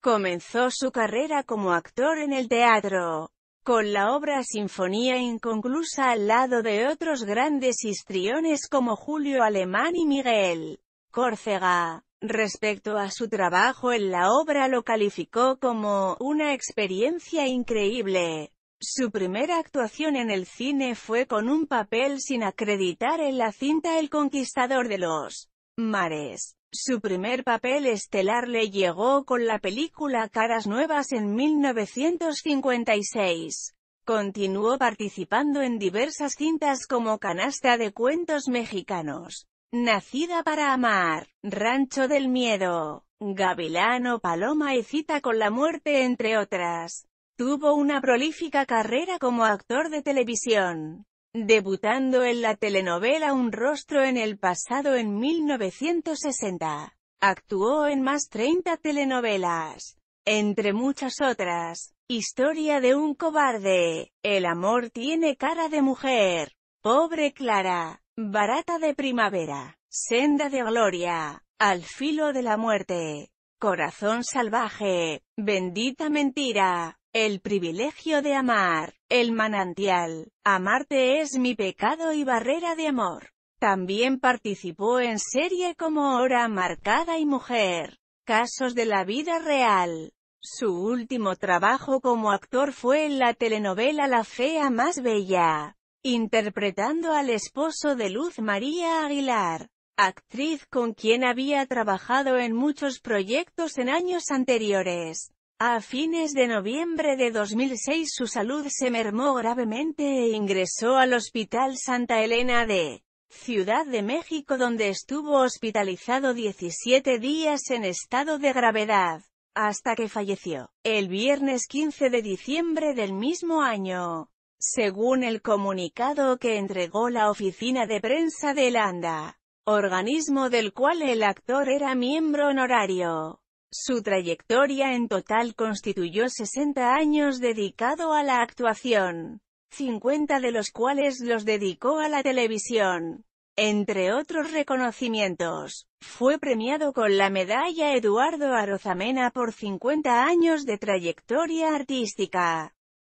Comenzó su carrera como actor en el teatro, con la obra Sinfonía inconclusa al lado de otros grandes histriones como Julio Alemán y Miguel Córcega. Respecto a su trabajo en la obra lo calificó como «una experiencia increíble». Su primera actuación en el cine fue con un papel sin acreditar en la cinta El Conquistador de los Mares. Su primer papel estelar le llegó con la película Caras Nuevas en 1956. Continuó participando en diversas cintas como Canasta de Cuentos Mexicanos, Nacida para Amar, Rancho del Miedo, Gavilano Paloma y Cita con la Muerte entre otras. Tuvo una prolífica carrera como actor de televisión debutando en la telenovela Un rostro en el pasado en 1960. Actuó en más 30 telenovelas, entre muchas otras. Historia de un cobarde, El amor tiene cara de mujer, Pobre Clara, Barata de primavera, Senda de gloria, Al filo de la muerte, Corazón salvaje, Bendita mentira, el privilegio de amar. El manantial. Amarte es mi pecado y barrera de amor. También participó en serie como Hora Marcada y Mujer. Casos de la vida real. Su último trabajo como actor fue en la telenovela La Fea Más Bella, interpretando al esposo de Luz María Aguilar, actriz con quien había trabajado en muchos proyectos en años anteriores. A fines de noviembre de 2006 su salud se mermó gravemente e ingresó al Hospital Santa Elena de Ciudad de México donde estuvo hospitalizado 17 días en estado de gravedad, hasta que falleció, el viernes 15 de diciembre del mismo año. Según el comunicado que entregó la oficina de prensa de Landa, organismo del cual el actor era miembro honorario. Su trayectoria en total constituyó 60 años dedicado a la actuación, 50 de los cuales los dedicó a la televisión. Entre otros reconocimientos, fue premiado con la medalla Eduardo Arozamena por 50 años de trayectoria artística.